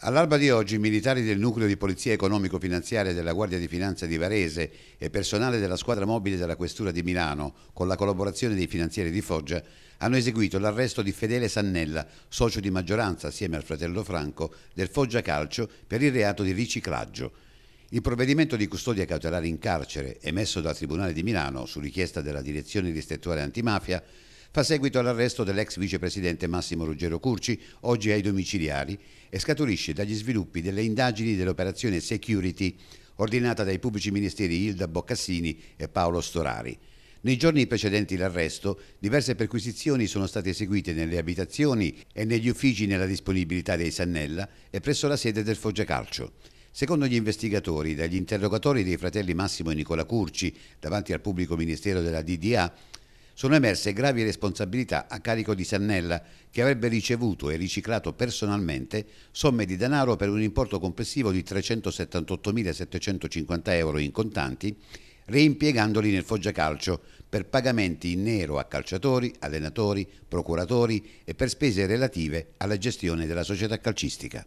All'alba di oggi, militari del nucleo di polizia economico-finanziaria della Guardia di Finanza di Varese e personale della squadra mobile della Questura di Milano, con la collaborazione dei finanzieri di Foggia, hanno eseguito l'arresto di Fedele Sannella, socio di maggioranza assieme al fratello Franco del Foggia Calcio per il reato di riciclaggio. Il provvedimento di custodia cautelare in carcere, emesso dal Tribunale di Milano su richiesta della Direzione distrettuale antimafia, fa seguito all'arresto dell'ex vicepresidente Massimo Ruggero Curci, oggi ai domiciliari, e scaturisce dagli sviluppi delle indagini dell'operazione Security, ordinata dai pubblici ministeri Hilda Boccassini e Paolo Storari. Nei giorni precedenti l'arresto, diverse perquisizioni sono state eseguite nelle abitazioni e negli uffici nella disponibilità dei Sannella e presso la sede del Foggia Calcio. Secondo gli investigatori, dagli interrogatori dei fratelli Massimo e Nicola Curci davanti al pubblico ministero della DDA, sono emerse gravi responsabilità a carico di Sannella, che avrebbe ricevuto e riciclato personalmente somme di denaro per un importo complessivo di 378.750 euro in contanti, reimpiegandoli nel Foggia Calcio per pagamenti in nero a calciatori, allenatori, procuratori e per spese relative alla gestione della società calcistica.